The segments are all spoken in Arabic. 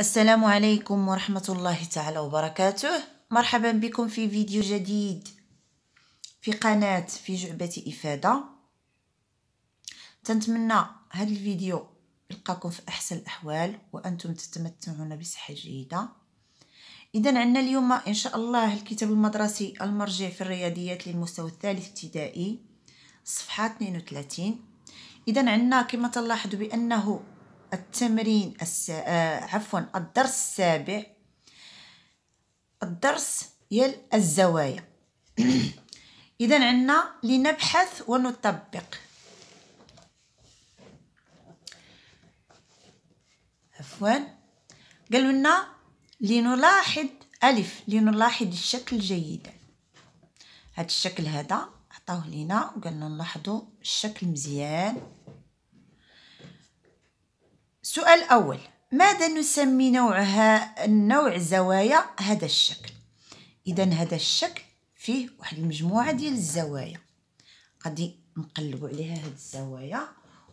السلام عليكم ورحمة الله تعالى وبركاته مرحبا بكم في فيديو جديد في قناة في جعبة إفادة تنتمنى هذا الفيديو يلقاكم في أحسن الأحوال وأنتم تتمتعون بصحة جيدة إذا عندنا اليوم إن شاء الله الكتاب المدرسي المرجع في الرياضيات للمستوى الثالث ابتدائي صفحة 32 إذا عندنا كما تلاحظوا بأنه التمرين الس... آه عفوا الدرس السابع الدرس ديال الزوايا اذا عندنا لنبحث ونطبق عفوا قالوا لنا لنلاحظ الف لنلاحظ الشكل جيدا هذا الشكل هذا عطاوه لينا وقالنا نلاحظوا الشكل مزيان سؤال أول ماذا نسمي نوعها النوع زوايا هذا الشكل إذا هذا الشكل فيه واحد المجموعة ديال الزوايا غادي نقلبوا عليها هاد الزوايا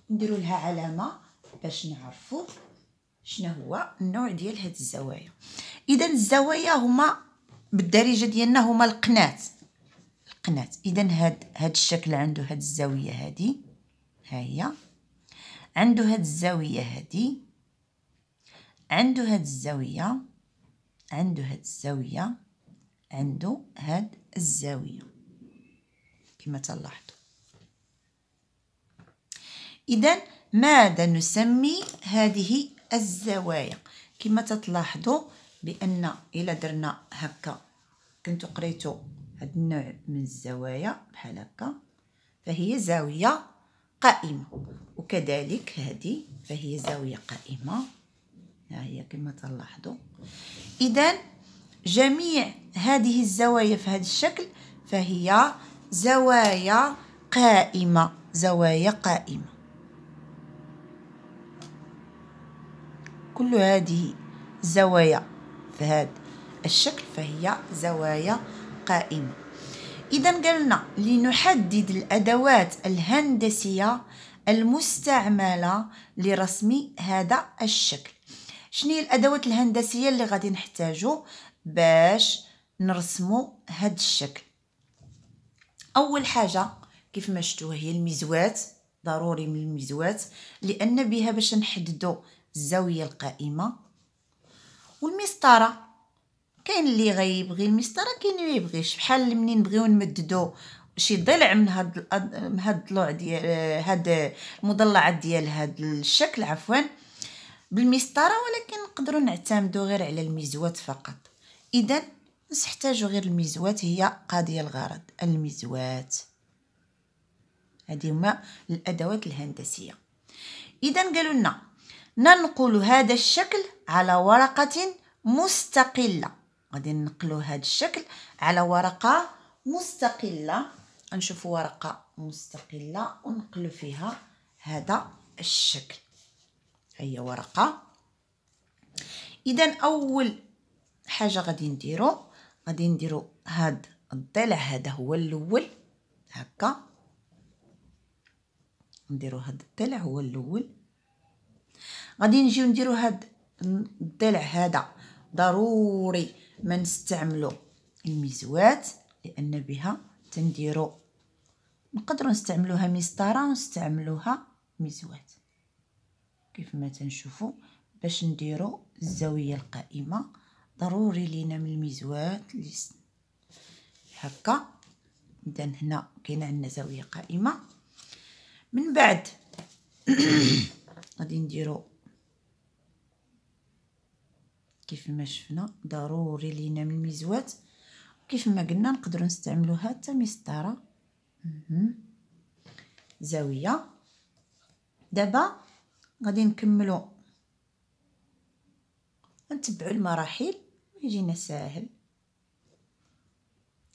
ونديروا لها علامة باش نعرفوا شنو هو النوع ديال هاد الزوايا إذا الزوايا هما بالدارجة ديالنا هما القناة القناة إذا هاد هاد الشكل عنده هاد الزاوية هادي ها هي عنده هاد الزاوية هادي عنده هاد الزاوية عنده هاد الزاوية عنده هاد الزاوية كما تلاحظوا إذا ماذا نسمي هذه الزوايا كما تلاحظوا بأن إلى درنا هكا كنتو قريتو هاد النوع من الزوايا بحال هكا فهي زاوية قائمة وكذلك هذه فهي زاوية قائمة ها هي كما تلاحظوا إذا جميع هذه الزوايا في هذا الشكل فهي زوايا قائمة زوايا قائمة كل هذه الزوايا في هذا الشكل فهي زوايا قائمة إذا قلنا لنحدد الأدوات الهندسية المستعملة لرسم هذا الشكل شنو الأدوات الهندسية اللي غادي نحتاجو باش نرسمو هاد الشكل أول حاجة كيف ما شتوها هي المزوات ضروري من المزوات لأن بها باش نحددو الزاوية القائمة والمسطرة كاين اللي غيبغي المسطره كاين اللي ما يبغيش بحال منين نبغيو نمددو شي ضلع من هاد من هاد الضلوع ديال هاد المضلعات ديال هاد الشكل عفوا بالمسطره ولكن نقدروا نعتمدوا غير على المزوات فقط اذا نحتاجوا غير المزوات هي قاضيه الغرض المزوات هذه هما الادوات الهندسيه اذا قالوا لنا ننقل هذا الشكل على ورقه مستقله غادي نقلو هاد الشكل على ورقه مستقله نشوف ورقه مستقله ونقلو فيها هذا الشكل هي ورقه اذا اول حاجه غادي نديرو غادي نديرو هاد الضلع هذا هو الاول هكا نديرو هاد الضلع هو الاول غادي نجيو نديرو هاد الضلع هذا ضروري ما نستعملوا الميزوات لان بها تنديروا نقدروا نستعملوها مسطره ونستعملوها ميزوات كيف ما تنشوفوا باش نديروا الزاويه القائمه ضروري لينا من الميزوات هكا اذا هنا كاين عندنا زاويه قائمه من بعد غادي نديروا كيف ما شفنا ضروري لينا من الميزوات كيف ما قلنا نقدروا نستعملوها حتى مسطره زاويه دابا غادي نكملوا نتبعوا المراحل ويجينا ساهل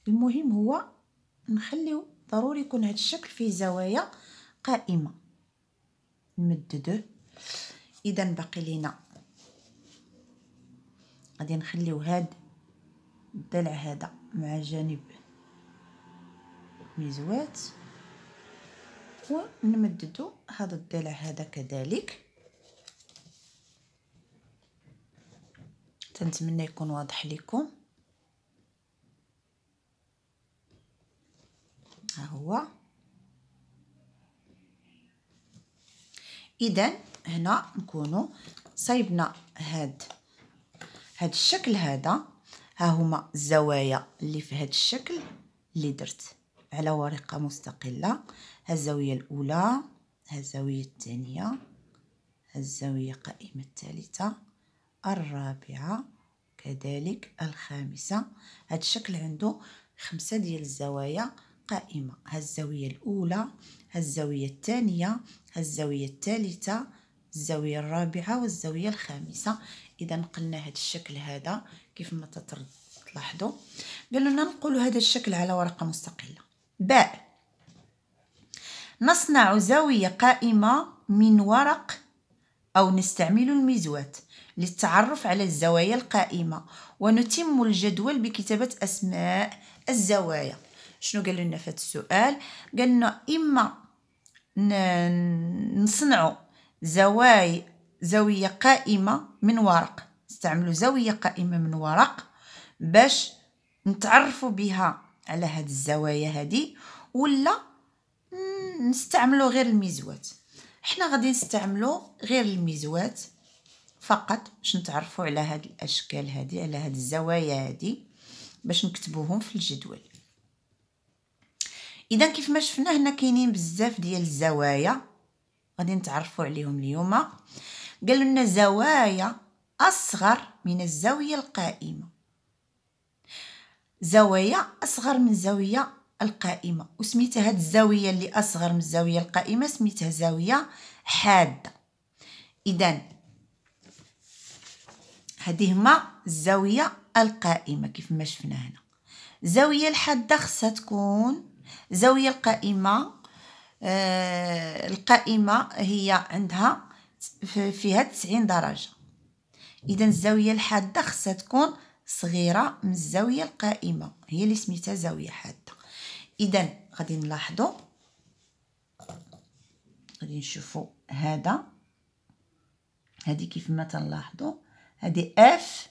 المهم هو نخليو ضروري يكون هذا الشكل فيه زوايا قائمه نمددوه اذا باقي لينا غادي نخليو هاد الضلع هذا مع جانب ميزوات ونمددو هذا الضلع هذا كذلك تنتمنى يكون واضح لكم ها هو اذا هنا نكونوا صايبنا هاد هاد الشكل هذا ها هما الزوايا اللي في هاد الشكل اللي درت على ورقه مستقله ها الزاويه الاولى ها الزاويه الثانيه ها الزاويه قائمه الثالثه الرابعه كذلك الخامسه هاد الشكل عنده خمسه ديال الزوايا قائمه ها الزاويه الاولى ها الزاويه الثانيه ها الزاويه الثالثه الزاويه الرابعه والزاويه الخامسه اذا نقلنا هذا الشكل هذا كيف ما تلاحظوا قالوا لنا نقولوا هذا الشكل على ورقه مستقله باء نصنع زاويه قائمه من ورق او نستعمل المزوات للتعرف على الزوايا القائمه ونتم الجدول بكتابه اسماء الزوايا شنو قال لنا في السؤال قالنا اما نصنع زوايا زاويه قائمه من ورق نستعملوا زاويه قائمه من ورق باش نتعرفوا بها على هاد الزوايا هادي ولا نستعملوا غير الميزوات حنا غادي نستعملوا غير الميزوات فقط باش نتعرفوا على هاد الاشكال هادي على هاد الزوايا هادي باش نكتبوهم في الجدول اذا كيف ما شفنا هنا كاينين بزاف ديال الزوايا غادي نتعرفوا عليهم اليوم قالوا لنا زوايا اصغر من الزاويه القائمه زوايا اصغر من الزاويه القائمه وسميتها هاد الزاويه اللي اصغر من الزاويه القائمه سميتها زاويه حاده اذا هذه هما الزاويه القائمه كيف ما شفنا هنا الزاويه الحاده خصها تكون زاويه القائمه آه، القائمة هي عندها فيها تسعين درجة إذا الزاوية الحادة خصها تكون صغيرة من الزاوية القائمة هي اللي سميتها زاوية حادة إذا غادي نلاحظو غادي نشوفو هذا هادي كيف ما تنلاحظو هادي اف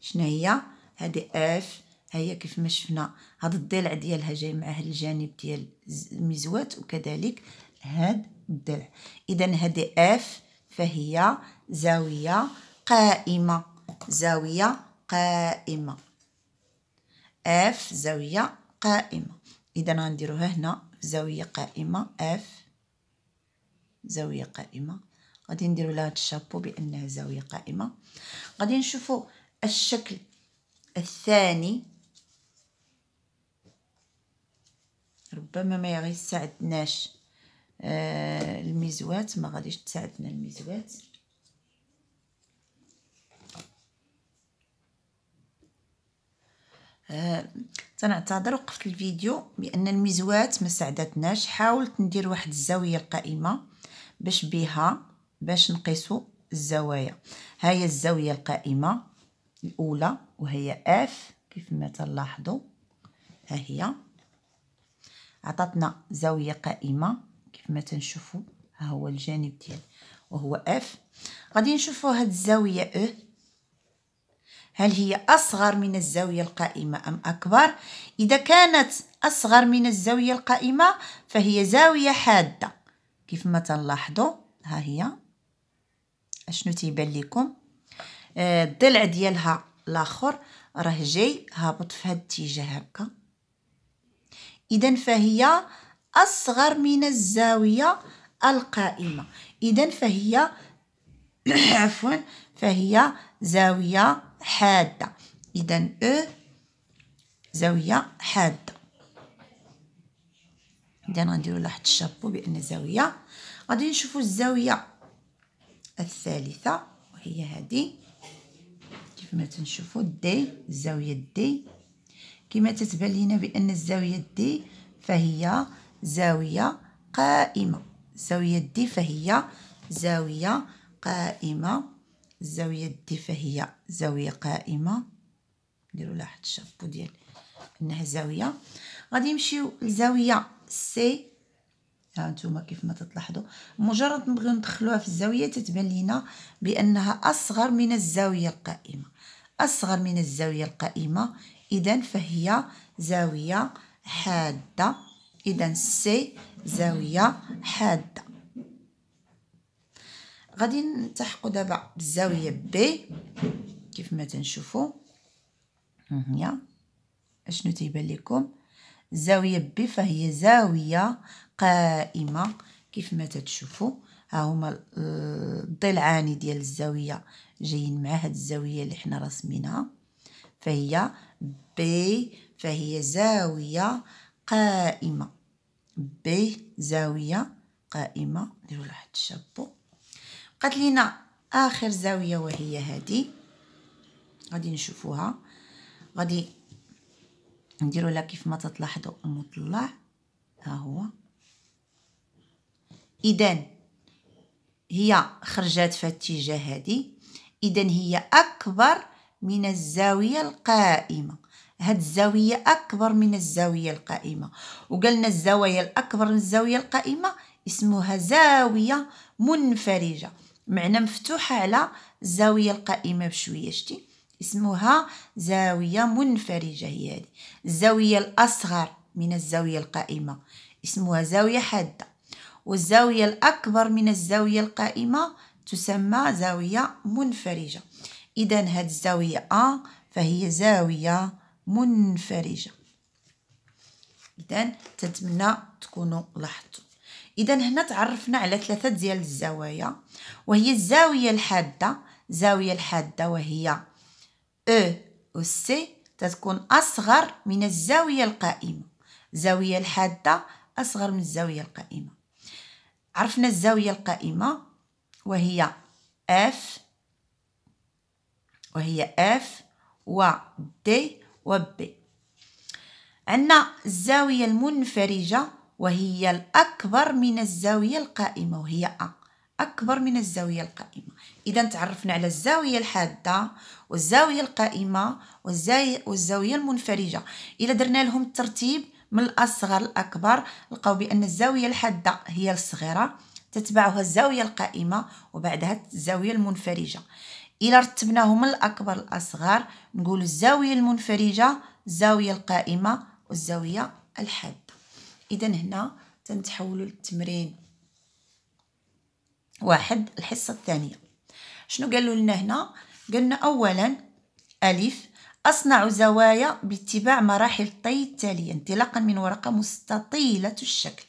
شنو هي هادي اف هي كيف ما شفنا هاد الضلع ديالها جاي معاه الجانب ديال المزوات وكذلك هاد الضلع اذا هادي اف فهي زاويه قائمه زاويه قائمه اف زاويه قائمه اذا غنديروها هنا زاويه قائمه اف زاويه قائمه غادي نديرو لها الشابو بانها زاويه قائمه غادي نشوفو الشكل الثاني ربما ما يغي يساعدناش آه الميزوات ما غاديش تساعدنا الميزوات آه، تنعتذر وقفت الفيديو بان الميزوات ما ساعدتناش حاولت ندير واحد الزاويه القائمه باش بها باش نقيسو الزوايا ها هي الزاويه القائمه الاولى وهي اف كيف ما تلاحظوا ها هي عطاتنا زاويه قائمه كيف ما تنشوفوا ها هو الجانب ديال وهو اف غادي نشوفوا هاد الزاويه او e. هل هي اصغر من الزاويه القائمه ام اكبر اذا كانت اصغر من الزاويه القائمه فهي زاويه حاده كيف ما تلاحظوا ها هي اشنو تيبان لكم آه، الضلع ديالها الاخر راه جاي هابط في هاد الاتجاه هكا إذا فهي أصغر من الزاوية القائمة إذا فهي عفوا فهي زاوية حادة إذا أو زاوية حادة إذا غنديرو لواحد الشابو بأن زاوية غادي نشوفو الزاوية الثالثة وهي هذه كيف ما تنشوفو دي الزاوية دي كما تتبان لينا بان الزاويه دي فهي زاويه قائمه الزاويه دي فهي زاويه قائمه الزاويه دي فهي زاويه قائمه نديروا لها واحد الشابو ديال انها زاويه غادي نمشيو لزاويه سي ها نتوما كيف ما تلاحظوا مجرد نبغيو ندخلوها في الزاويه تتبان لينا بانها اصغر من الزاويه القائمه اصغر من الزاويه القائمه إذا فهي زاوية حادة إذا سي زاوية حادة غادي نلتحقوا دابا بالزاوية بي كيف ما تنشوفوا هي اشنو تيبان لكم الزاوية بي فهي زاوية قائمة كيف ما تتشوفوا ها هما الضلعاني ديال الزاوية جايين مع هاد الزاوية اللي حنا راسمينها فهي بي فهي زاوية قائمة بي زاوية قائمة نديرو لها واحد الشابو بقات لينا اخر زاوية وهي هذه غادي نشوفوها غادي نديرو لها كيف ما تتلاحظوا المطلع ها هو اذا هي خرجات في الاتجاه هذه اذا هي اكبر من الزاوية القائمة هاد الزاوية أكبر من الزاوية القائمة وقالنا الزوايا الأكبر من الزاوية القائمة اسمها زاوية منفرجة معنى مفتوحة على الزاوية القائمة بشوية شتي اسمها زاوية منفرجة هي هذه الزاوية الأصغر من الزاوية القائمة اسمها زاوية حادة والزاوية الأكبر من الزاوية القائمة تسمى زاوية منفرجة إذا هاد الزاوية أ فهي زاوية منفرجة إذا تتمنى تكونوا لاحظتوا إذا هنا تعرفنا على ثلاثة ديال الزوايا وهي الزاوية الحادة الزاوية الحادة وهي أ e و سي تتكون أصغر من الزاوية القائمة الزاوية الحادة أصغر من الزاوية القائمة عرفنا الزاوية القائمة وهي اف وهي اف و دي و بي عندنا الزاوية المنفرجة وهي الأكبر من الزاوية القائمة وهي أ أكبر من الزاوية القائمة إذا تعرفنا على الزاوية الحادة والزاوية القائمة والزاوية المنفرجة إذا درنا لهم الترتيب من الأصغر الأكبر لقاو بأن الزاوية الحادة هي الصغيرة تتبعها الزاوية القائمة وبعدها الزاوية المنفرجة الا رتبناهم من الاكبر للاصغر نقول الزاويه المنفرجه الزاويه القائمه والزاويه الحاده اذا هنا تنتحولوا للتمرين واحد الحصه الثانيه شنو قالوا لنا هنا قالنا اولا الف أصنع زوايا باتباع مراحل الطي التالية انطلاقا من ورقة مستطيلة الشكل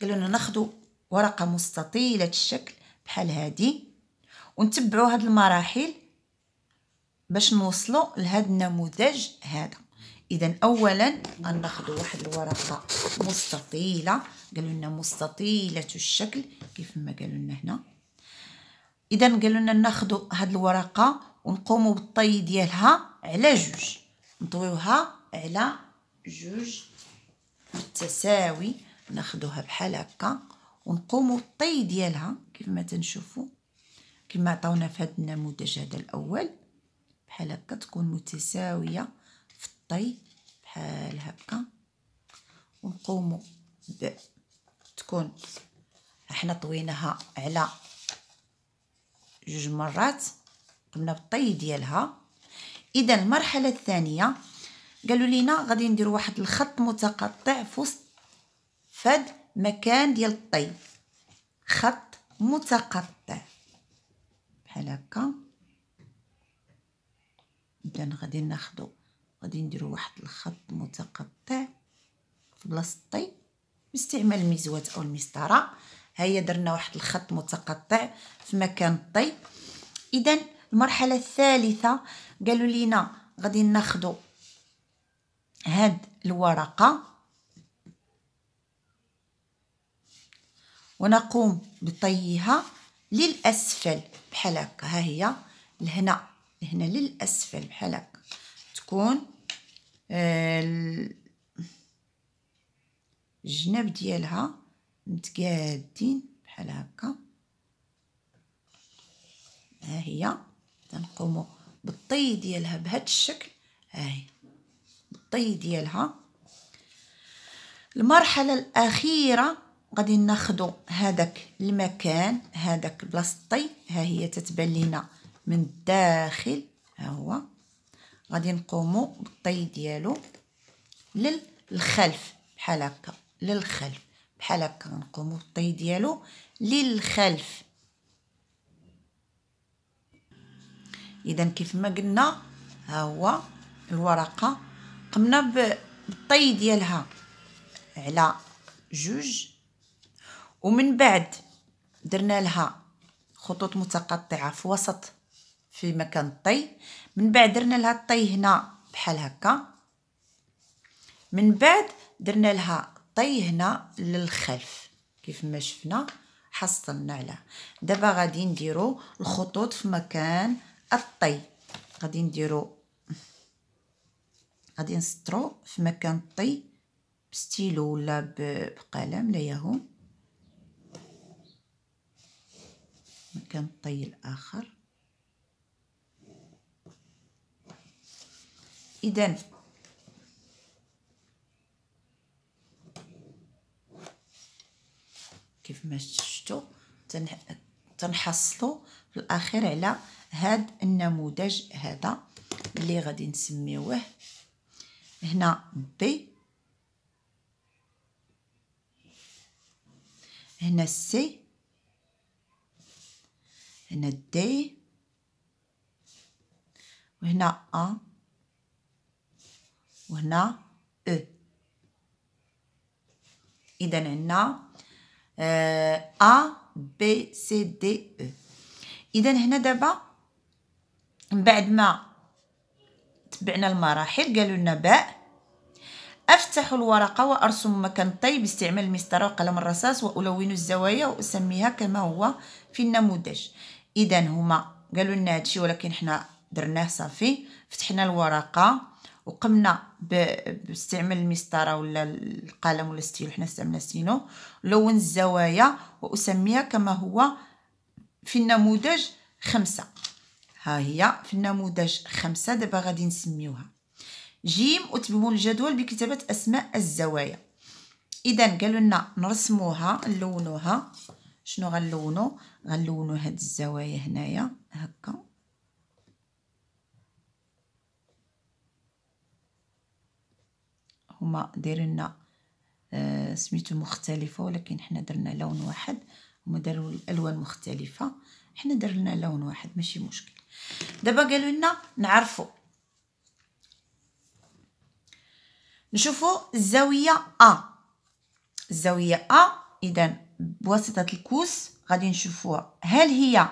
قالوا لنا ناخذ ورقة مستطيلة الشكل بحال هذه ونتبعوا هاد المراحل باش نوصلوا لهاد النموذج هذا اذا اولا غناخذ واحد الورقه مستطيله قالوا لنا مستطيله الشكل كيف ما قالوا لنا هنا اذا قالوا لنا ناخذ هاد الورقه ونقوموا بالطي ديالها على جوج نطويوها على جوج بالتساوي ناخذوها بحال هكا ونقوموا بالطي ديالها كيف ما تنشوفوا كما عطاونا في هذا النموذج هذا الاول بحال هكا تكون متساويه في الطي بحال هكا ونقومو ب تكون احنا طويناها على جوج مرات قمنا بالطي ديالها اذا المرحله الثانيه قالوا لينا غادي ندير واحد الخط متقطع في وسط فد مكان ديال الطي خط متقطع بحال هكا اذا غادي ناخذ غادي نديرو واحد الخط متقطع في بلاصه الطي باستعمال المزوات او المسطره ها هي درنا واحد الخط متقطع في مكان الطي اذا المرحله الثالثه قالوا لينا غادي ناخذ هاد الورقه ونقوم بطيها للاسفل بحال هكا ها هي لهنا لهنا للاسفل بحال هكا تكون آه، الجناب ديالها متقادين بحال هكا ها هي تنقومو بالطي ديالها بهاد الشكل ها هي بالطي ديالها المرحله الاخيره غادي ناخدو هذاك المكان هذاك بلاصه الطي ها هي تتبان لينا من الداخل ها هو غادي نقومو بالطي ديالو للخلف بحال هكا للخلف بحال هكا غنقومو بالطي ديالو للخلف اذا كيف ما قلنا ها هو الورقه قمنا بالطي ديالها على جوج ومن بعد درنا لها خطوط متقطعه في وسط في مكان الطي من بعد درنا لها الطي هنا بحال هكا من بعد درنا لها الطي هنا للخلف كيف ما شفنا حصلنا على دابا غادي نديرو الخطوط في مكان الطي غادي نديرو غادي نسطرو في مكان الطي بستيلو ولا بقلم لا يهم كم طي الآخر إذا كيف ما شفتوا تنحصلوا في الأخير على هاد النموذج هذا اللي غادي نسميوه هنا بي هنا سي هنا دي وهنا أ وهنا أ إذا عندنا أ بي سي دي او إذا هنا دابا من بعد ما تبعنا المراحل قالوا لنا باء أفتح الورقة وأرسم مكان الطي باستعمال المسطرة وقلم الرصاص وألون الزوايا وأسميها كما هو في النموذج اذا هما قالوا لنا هادشي ولكن حنا درناه صافي فتحنا الورقه وقمنا باستعمال المسطره ولا القلم ولا ستيلو حنا استعملنا سينو لون الزوايا واسميها كما هو في النموذج خمسة ها هي في النموذج خمسة دابا غادي نسميوها جيم أتمموا الجدول بكتابة أسماء الزوايا إذا قالوا لنا نرسموها نلونوها شنو غنلونو غنلونو هاد الزوايا هنايا هكا هما دايرين آه سميتو مختلفه ولكن حنا درنا لون واحد هما داروا الالوان مختلفه حنا درنا لون واحد ماشي مشكل دابا قالوا لنا نعرفوا نشوفوا الزاويه ا الزاويه ا اذا بواسطة الكوس غادي نشوفوها هل هي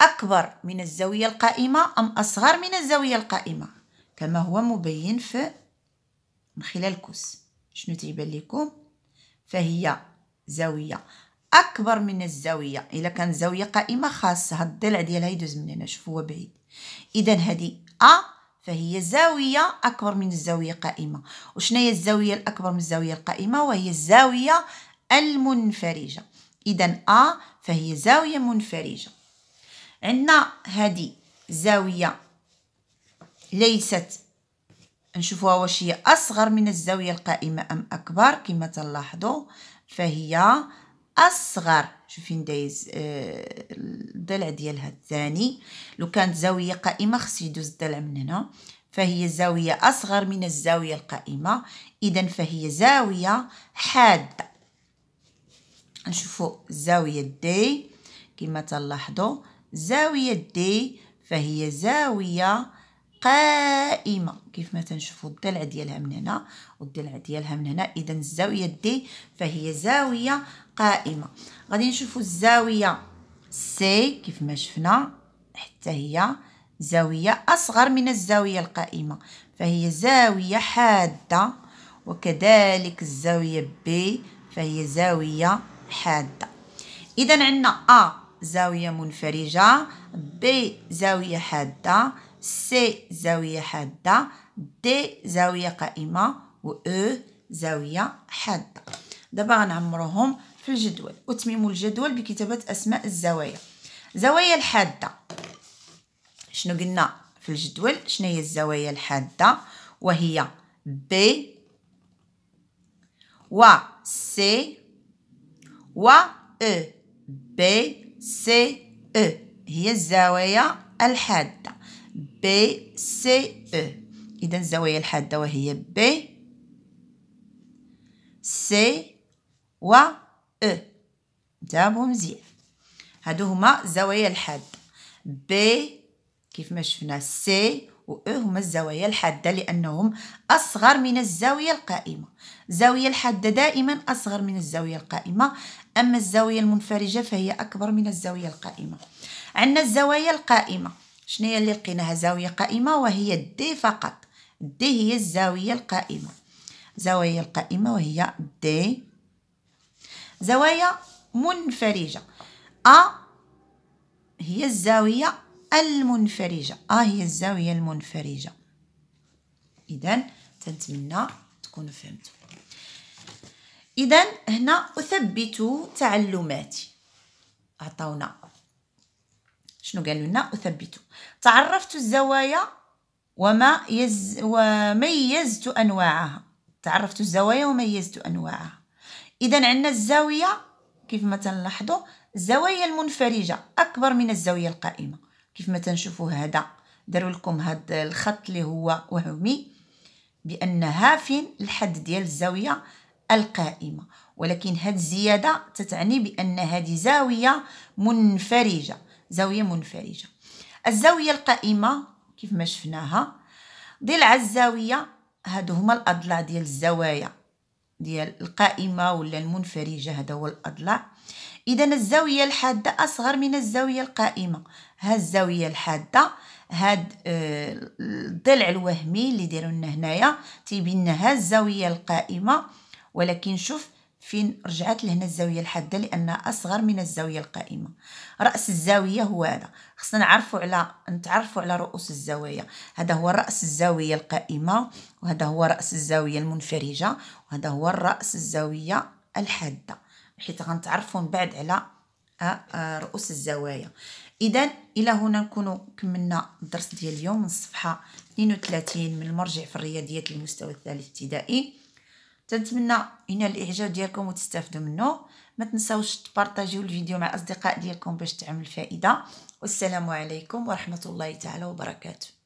أكبر من الزاوية القائمة أم أصغر من الزاوية القائمة كما هو مبين في من خلال الكوس شنو تيبان لكم فهي زاوية أكبر من الزاوية إلا كان زاوية قائمة خاصها الضلع ديالها يدوز من هنا شوفوا بعيد إذا هذه أ فهي زاوية أكبر من الزاوية القائمة وشنو هي الزاوية الأكبر من الزاوية القائمة وهي الزاوية المنفرجة إذا أ فهي زاوية منفرجة عندنا هذه زاوية ليست نشوفوها واش هي أصغر من الزاوية القائمة أم أكبر كما تلاحظوا فهي أصغر شوفي ندايز آه، الضلع ديالها الثاني لو كانت زاوية قائمة خص يدوز الضلع من هنا فهي زاوية أصغر من الزاوية القائمة إذا فهي زاوية حادة نشوفوا الزاويه دي كما تلاحظوا زاويه دي فهي زاويه قائمه كيف ما تنشوفوا الضلع ديالها من هنا والضلع ديالها من هنا اذا الزاويه دي فهي زاويه قائمه غادي نشوفوا الزاويه سي كيف ما شفنا حتى هي زاويه اصغر من الزاويه القائمه فهي زاويه حاده وكذلك الزاويه بي فهي زاويه حادة إذا عندنا أ زاوية منفرجة ب زاوية حادة سي زاوية حادة دي زاوية قائمة و او e زاوية حادة دابا غنعمروهم في الجدول أتمم الجدول بكتابة أسماء الزوايا زوايا الحادة شنو قلنا في الجدول شنو هي الزوايا الحادة وهي ب و سي و أ بي سي أ هي الزوايا الحادة بي سي أ إذا الزوايا الحادة وهي بي سي و أ انتبهوا مزيان هادو هما الزوايا الحادة بي كيف ما شفنا سي وإيه هما الزوايا الحادة لأنهم أصغر من الزاوية القائمة الزاوية الحادة دائما أصغر من الزاوية القائمة أما الزاوية المنفرجة فهي أكبر من الزاوية القائمة عندنا الزوايا القائمة هي اللي لقيناها زاوية قائمة وهي دي فقط دي هي الزاوية القائمة زوايا القائمة وهي دي زوايا منفرجة أ هي الزاوية المنفرجة آه هي الزاوية المنفرجة إذا تنتمنى تكونوا فهمتوا إذا هنا أثبت تعلماتي عطاونا شنو قالوا لنا أثبت تعرفت الزوايا وما يز وميزت أنواعها تعرفت الزوايا وميزت أنواعها إذا عندنا الزاوية كيف ما تنلاحظوا الزوايا المنفرجة أكبر من الزاوية القائمة كيف ما تنشوفوا هذا داروا لكم هذا الخط اللي هو وهمي بان هافين الحد ديال الزاويه القائمه ولكن هذه الزياده تتعني بان هذه زاويه منفرجه زاويه منفرجه الزاويه القائمه كيف ما شفناها ضلع الزاويه هادو هما الاضلاع ديال الزوايا ديال القائمه ولا المنفرجه هذا هو الاضلاع اذا الزاويه الحاده اصغر من الزاويه القائمه ها الزاويه الحاده هاد آه، الضلع الوهمي اللي دايروا لنا هنايا تيبين لنا ها الزاويه القائمه ولكن شوف فين رجعت لهنا الزاويه الحاده لانها اصغر من الزاويه القائمه راس الزاويه هو هذا خصنا نعرفوا على نتعرفوا على رؤوس الزوايا هذا هو راس الزاويه القائمه وهذا هو راس الزاويه المنفرجه وهذا هو الراس الزاويه الحاده حيت غنتعرفوا من بعد على آه، آه، رؤوس الزوايا اذا الى هنا نكونوا كملنا الدرس ديال اليوم من الصفحه 32 من المرجع في الرياضيات للمستوى الثالث ابتدائي تنتمنى هنا الاعجاب ديالكم وتستافدوا منه ما تنساوش تبارطاجيو الفيديو مع الاصدقاء ديالكم باش تعمل فائده والسلام عليكم ورحمه الله تعالى وبركاته